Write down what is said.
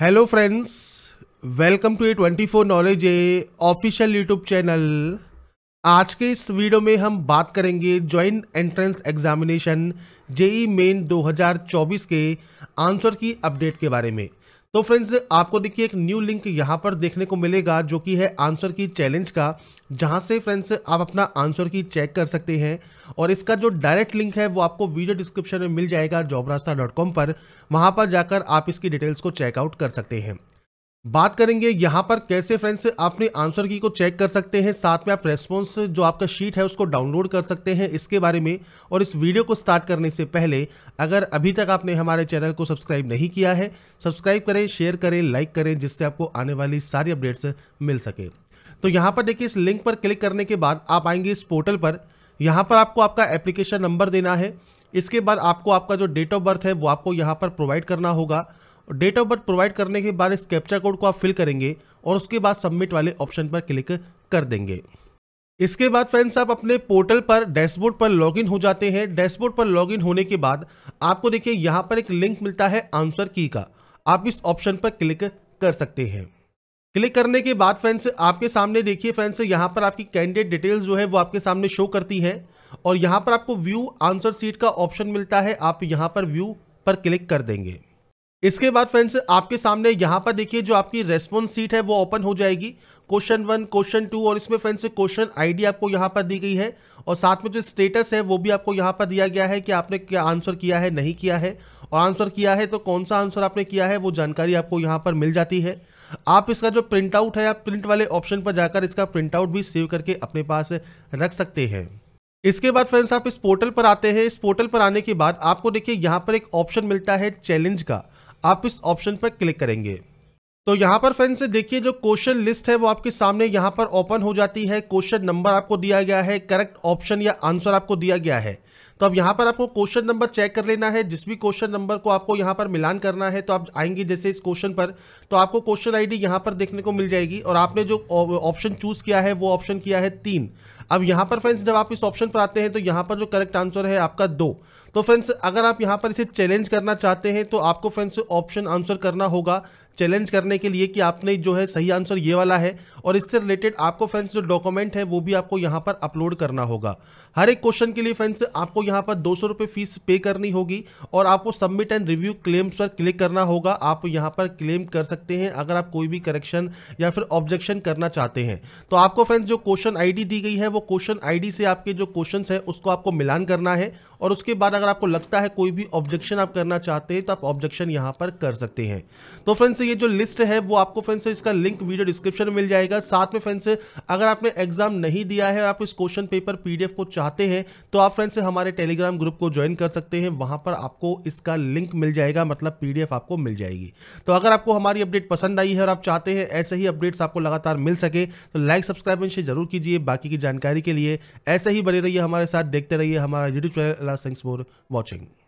hello friends welcome to A twenty four knowledge a official YouTube channel आज के इस video में हम बात करेंगे joint entrance examination JEE main 2024 के आंसर की अपडेट के बारे में तो फ्रेंड्स आपको देखिए एक न्यू लिंक यहाँ पर देखने को मिलेगा जो कि है आंसर की चैलेंज का जहाँ से फ्रेंड्स आप अपना आंसर की चेक कर सकते हैं और इसका जो डायरेक्ट लिंक है वो आपको वीडियो डिस्क्रिप्शन में मिल जाएगा जॉब पर वहाँ पर जाकर आप इसकी डिटेल्स को चेकआउट कर सकते हैं बात करेंगे यहाँ पर कैसे फ्रेंड्स आपने आंसर की को चेक कर सकते हैं साथ में आप रेस्पॉन्स जो आपका शीट है उसको डाउनलोड कर सकते हैं इसके बारे में और इस वीडियो को स्टार्ट करने से पहले अगर अभी तक आपने हमारे चैनल को सब्सक्राइब नहीं किया है सब्सक्राइब करें शेयर करें लाइक करें जिससे आपको आने वाली सारी अपडेट्स मिल सके तो यहाँ पर देखिए इस लिंक पर क्लिक करने के बाद आप आएंगे इस पोर्टल पर यहाँ पर आपको आपका एप्लीकेशन नंबर देना है इसके बाद आपको आपका जो डेट ऑफ बर्थ है वो आपको यहाँ पर प्रोवाइड करना होगा डेट ऑफ बर्थ प्रोवाइड करने के बाद इस कैप्चा कोड को आप फिल करेंगे और उसके बाद सबमिट वाले ऑप्शन पर क्लिक कर देंगे इसके बाद फ्रेंड्स आप अपने पोर्टल पर डैशबोर्ड पर लॉगिन हो जाते हैं डैशबोर्ड पर लॉगिन होने के बाद आपको देखिए यहाँ पर एक लिंक मिलता है आंसर की का आप इस ऑप्शन पर क्लिक कर सकते हैं क्लिक करने के बाद फ्रेंड्स आपके सामने देखिए फ्रेंड्स यहाँ पर आपकी कैंडिडेट डिटेल्स जो है वो आपके सामने शो करती है और यहाँ पर आपको व्यू आंसर सीट का ऑप्शन मिलता है आप यहाँ पर व्यू पर क्लिक कर देंगे इसके बाद फ्रेंड्स आपके सामने यहाँ पर देखिए जो आपकी रेस्पॉन्स सीट है वो ओपन हो जाएगी क्वेश्चन वन क्वेश्चन टू और इसमें फ्रेंड्स क्वेश्चन आईडी आपको यहाँ पर दी गई है और साथ में जो स्टेटस है वो भी आपको यहाँ पर दिया गया है कि आपने क्या आंसर किया है नहीं किया है और आंसर किया है तो कौन सा आंसर आपने किया है वो जानकारी आपको यहाँ पर मिल जाती है आप इसका जो प्रिंट आउट है आप प्रिंट वाले ऑप्शन पर जाकर इसका प्रिंट आउट भी सेव करके अपने पास रख सकते हैं इसके बाद फ्रेंड्स आप इस पोर्टल पर आते हैं इस पोर्टल पर आने के बाद आपको देखिए यहाँ पर एक ऑप्शन मिलता है चैलेंज का आप इस ऑप्शन पर क्लिक करेंगे तो यहाँ पर फ्रेंड्स देखिए जो क्वेश्चन लिस्ट है वो आपके सामने यहाँ पर ओपन हो जाती है क्वेश्चन नंबर आपको दिया गया है करेक्ट ऑप्शन या आंसर आपको दिया गया है तो अब यहां पर आपको क्वेश्चन नंबर चेक कर लेना है जिस भी क्वेश्चन नंबर को आपको यहां पर मिलान करना है तो आप आएंगे जैसे इस क्वेश्चन पर तो आपको क्वेश्चन आईडी यहाँ पर देखने को मिल जाएगी और आपने जो ऑप्शन चूज़ किया है वो ऑप्शन किया है तीन अब यहां पर फ्रेंड्स जब आप इस ऑप्शन पर आते हैं तो यहाँ पर जो करेक्ट आंसर है आपका दो तो फ्रेंड्स अगर आप यहाँ पर इसे चैलेंज करना चाहते हैं तो आपको फ्रेंड्स ऑप्शन आंसर करना होगा चैलेंज करने के लिए कि आपने जो है सही आंसर ये वाला है और इससे रिलेटेड आपको फ्रेंड्स जो डॉक्यूमेंट है वो भी आपको यहाँ पर अपलोड करना होगा हर एक क्वेश्चन के लिए फ्रेंड्स आपको यहाँ पर दो सौ फीस पे करनी होगी और आपको सबमिट एंड रिव्यू क्लेम्स पर क्लिक करना होगा आप यहाँ पर क्लेम कर सकते हैं अगर आप कोई भी करेक्शन या फिर ऑब्जेक्शन करना चाहते हैं तो आपको फ्रेंड्स जो क्वेश्चन आई दी गई है वो क्वेश्चन आई से आपके जो क्वेश्चन है उसको आपको मिलान करना है और उसके बाद अगर आपको लगता है कोई भी ऑब्जेक्शन आप करना चाहते हैं तो आप ऑब्जेक्शन यहाँ पर कर सकते हैं तो फ्रेंड्स ये जो लिस्ट है वो आपको फ्रेंड्स इसका लिंक वीडियो डिस्क्रिप्शन में मिल जाएगा साथ में फ्रेंड्स अगर आपने एग्जाम नहीं दिया है और आप इस क्वेश्चन पेपर पीडीएफ को चाहते हैं तो आप फ्रेंड्स हमारे टेलीग्राम ग्रुप को ज्वाइन कर सकते हैं वहां पर आपको इसका लिंक मिल जाएगा मतलब पीडीएफ आपको मिल जाएगी तो अगर आपको हमारी अपडेट पसंद आई है और आप चाहते हैं ऐसे ही अपडेट्स आपको लगातार मिल सके तो लाइक सब्सक्राइब एंड शेयर जरूर कीजिए बाकी की जानकारी के लिए ऐसे ही बने रहिए हमारे साथ देखते रहिए हमारा YouTube channel thanks for watching